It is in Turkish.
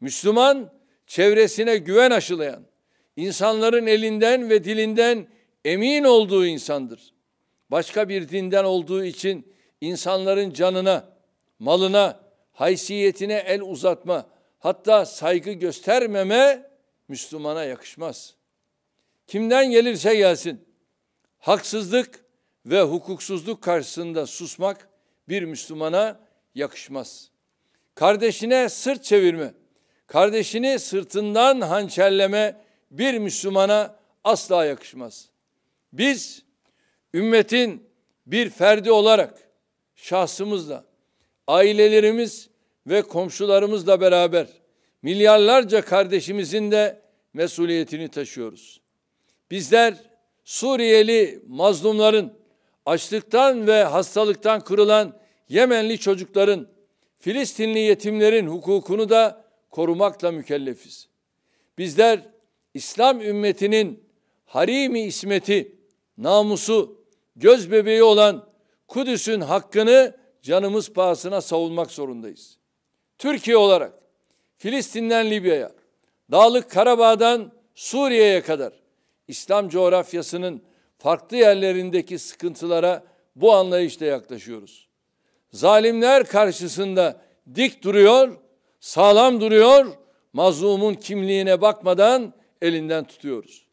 Müslüman çevresine güven aşılayan, insanların elinden ve dilinden emin olduğu insandır. Başka bir dinden olduğu için insanların canına, malına, haysiyetine el uzatma, hatta saygı göstermeme Müslümana yakışmaz. Kimden gelirse gelsin, haksızlık ve hukuksuzluk karşısında susmak bir Müslümana yakışmaz. Kardeşine sırt çevirme, kardeşini sırtından hançerleme bir Müslümana asla yakışmaz. Biz ümmetin bir ferdi olarak şahsımızla, ailelerimiz ve komşularımızla beraber milyarlarca kardeşimizin de mesuliyetini taşıyoruz. Bizler Suriyeli mazlumların, açlıktan ve hastalıktan kırılan Yemenli çocukların, Filistinli yetimlerin hukukunu da korumakla mükellefiz. Bizler İslam ümmetinin harimi ismeti, namusu, göz bebeği olan Kudüs'ün hakkını canımız pahasına savunmak zorundayız. Türkiye olarak Filistin'den Libya'ya, Dağlık Karabağ'dan Suriye'ye kadar İslam coğrafyasının farklı yerlerindeki sıkıntılara bu anlayışla yaklaşıyoruz. Zalimler karşısında dik duruyor sağlam duruyor, mazlumun kimliğine bakmadan elinden tutuyoruz.